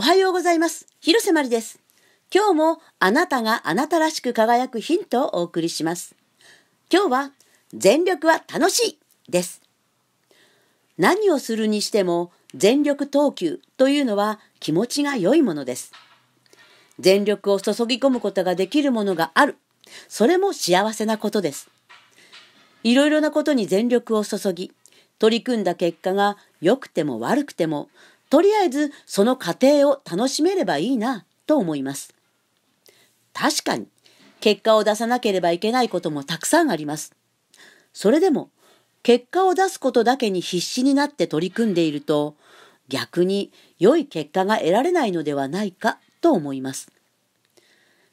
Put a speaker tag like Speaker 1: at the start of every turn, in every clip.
Speaker 1: おはようございます。広瀬まりです。今日もあなたがあなたらしく輝くヒントをお送りします。今日は全力は楽しいです。何をするにしても全力投球というのは気持ちが良いものです。全力を注ぎ込むことができるものがある。それも幸せなことです。いろいろなことに全力を注ぎ、取り組んだ結果が良くても悪くてもとりあえずその過程を楽しめればいいなと思います。確かに、結果を出さなければいけないこともたくさんあります。それでも、結果を出すことだけに必死になって取り組んでいると、逆に良い結果が得られないのではないかと思います。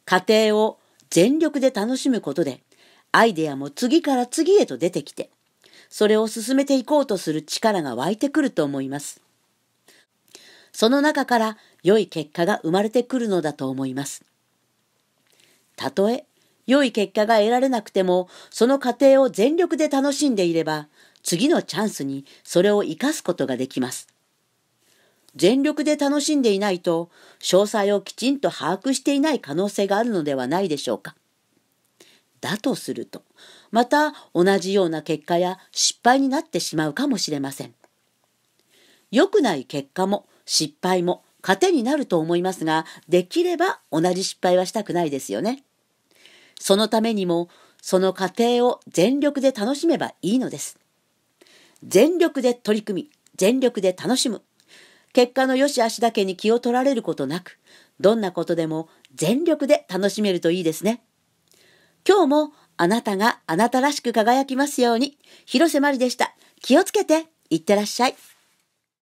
Speaker 1: 過程を全力で楽しむことで、アイデアも次から次へと出てきて、それを進めていこうとする力が湧いてくると思います。その中から良い結果が生まれてくるのだと思います。たとえ良い結果が得られなくても、その過程を全力で楽しんでいれば、次のチャンスにそれを生かすことができます。全力で楽しんでいないと、詳細をきちんと把握していない可能性があるのではないでしょうか。だとすると、また同じような結果や失敗になってしまうかもしれません。良くない結果も失敗も糧になると思いますが、できれば同じ失敗はしたくないですよね。そのためにも、その過程を全力で楽しめばいいのです。全力で取り組み、全力で楽しむ。結果の良し悪しだけに気を取られることなく、どんなことでも全力で楽しめるといいですね。今日もあなたがあなたらしく輝きますように、広瀬まりでした。気をつけて、いってらっしゃい。